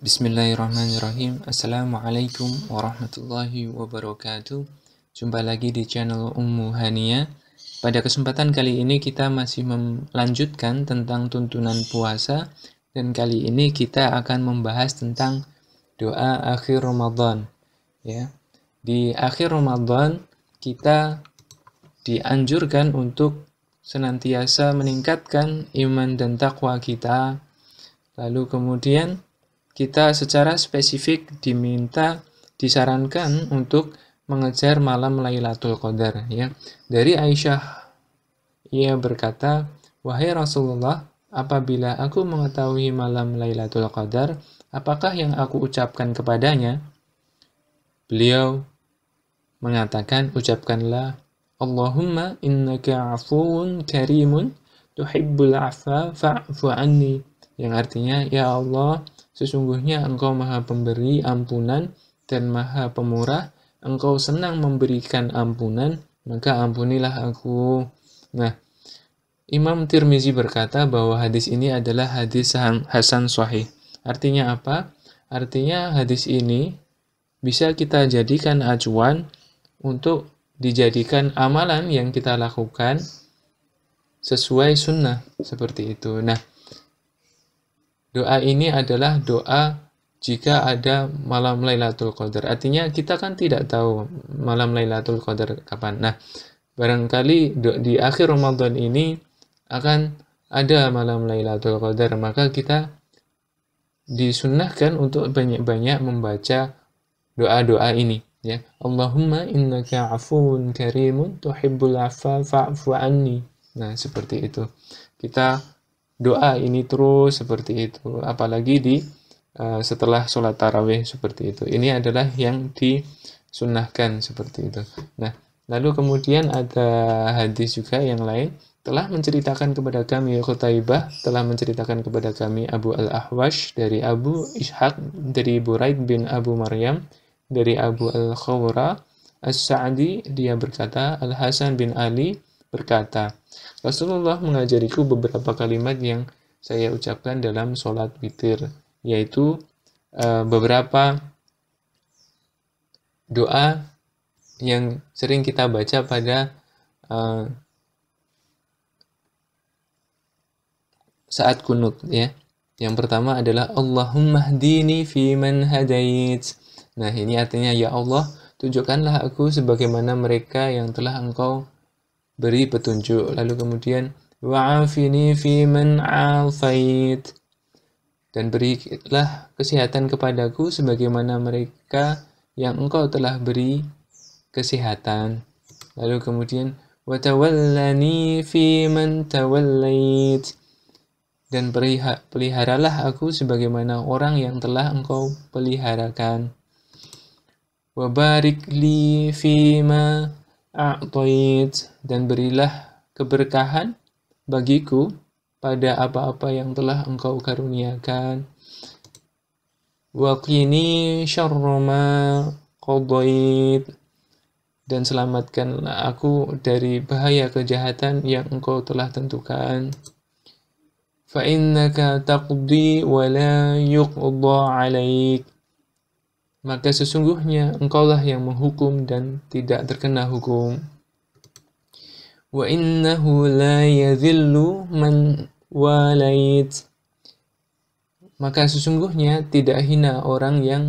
Bismillahirrahmanirrahim Assalamualaikum warahmatullahi wabarakatuh Jumpa lagi di channel Ummu Hania Pada kesempatan kali ini kita masih melanjutkan tentang tuntunan puasa Dan kali ini kita akan membahas tentang doa akhir Ramadan ya. Di akhir Ramadan kita dianjurkan untuk senantiasa meningkatkan iman dan takwa kita Lalu kemudian kita secara spesifik diminta disarankan untuk mengejar malam Lailatul Qadar ya. Dari Aisyah ia berkata, "Wahai Rasulullah, apabila aku mengetahui malam Lailatul Qadar, apakah yang aku ucapkan kepadanya?" Beliau mengatakan, "Ucapkanlah Allahumma innaka afuun karimun tuhibbul afa fa'fu anni." Yang artinya, "Ya Allah, Sesungguhnya engkau maha pemberi ampunan dan maha pemurah, engkau senang memberikan ampunan, maka ampunilah aku. Nah, Imam Tirmizi berkata bahwa hadis ini adalah hadis Hasan Sahih. Artinya apa? Artinya hadis ini bisa kita jadikan acuan untuk dijadikan amalan yang kita lakukan sesuai sunnah seperti itu. Nah, Doa ini adalah doa jika ada malam Lailatul Qadar. Artinya kita kan tidak tahu malam Lailatul Qadar kapan. Nah, barangkali di akhir Ramadan ini akan ada malam Lailatul Qadar, maka kita disunnahkan untuk banyak-banyak membaca doa-doa ini ya Allahumma innaka afun karimun tuhibbul afa fa'fu anni nah seperti itu kita doa ini terus seperti itu apalagi di uh, setelah sholat tarawih seperti itu ini adalah yang disunahkan seperti itu nah lalu kemudian ada hadis juga yang lain telah menceritakan kepada kami Qutaibah telah menceritakan kepada kami Abu Al-Ahwash dari Abu Ishaq dari Buraid bin Abu Maryam dari Abu Al-Khawra As-Sa'di dia berkata Al-Hasan bin Ali berkata, Rasulullah mengajariku beberapa kalimat yang saya ucapkan dalam sholat witir, yaitu e, beberapa doa yang sering kita baca pada e, saat kunut ya. Yang pertama adalah Allahumma hdini fi man hadait. Nah, ini artinya ya Allah, tunjukkanlah aku sebagaimana mereka yang telah Engkau beri petunjuk. Lalu kemudian wa'afini fi man afait dan berilah kesehatan kepadaku sebagaimana mereka yang engkau telah beri kesehatan. Lalu kemudian wa tawallani fi man tawallait dan peliharalah aku sebagaimana orang yang telah engkau peliharakan. barik li fi ma a'tait dan berilah keberkahan bagiku pada apa-apa yang telah engkau karuniakan. Waqini syarroma qadait dan selamatkan aku dari bahaya kejahatan yang engkau telah tentukan. taqdi wa la يُقْضَى 'alaik maka sesungguhnya engkaulah yang menghukum dan tidak terkena hukum. Wa innahu la yadhillu man walait. Maka sesungguhnya tidak hina orang yang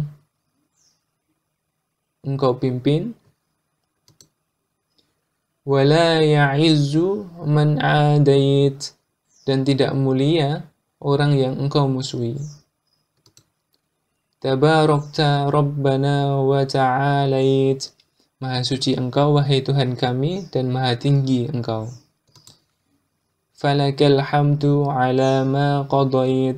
engkau pimpin. Wa la ya'izzu man adait. Dan tidak mulia orang yang engkau musuhi. Tabarokta Rabbana wa ta'alait. Maha suci engkau, wahai Tuhan kami, dan maha tinggi engkau. Falakal hamdu ala ma qadait.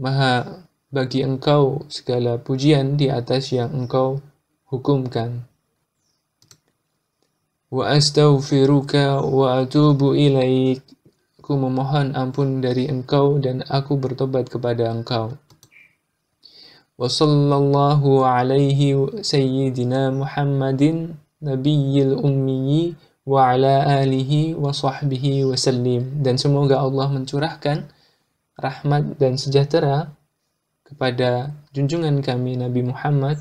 Maha bagi engkau segala pujian di atas yang engkau hukumkan. Wa astaghfiruka wa atubu ilaik. Aku memohon ampun dari engkau dan aku bertobat kepada engkau. وصلى الله عليه سيدنا محمد نبي الأمي وعلى آله وصحبه وسلم dan semoga Allah mencurahkan rahmat dan sejahtera kepada junjungan kami Nabi Muhammad,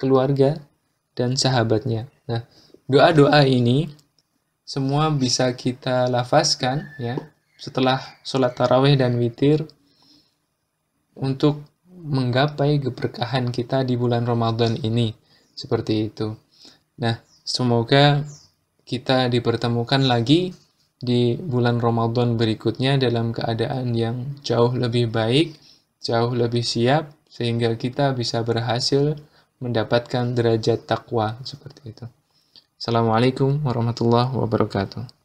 keluarga, dan sahabatnya. Nah, doa-doa ini semua bisa kita lafazkan ya setelah sholat tarawih dan witir untuk menggapai keberkahan kita di bulan Ramadan ini. Seperti itu. Nah, semoga kita dipertemukan lagi di bulan Ramadan berikutnya dalam keadaan yang jauh lebih baik, jauh lebih siap, sehingga kita bisa berhasil mendapatkan derajat takwa seperti itu. Assalamualaikum warahmatullahi wabarakatuh.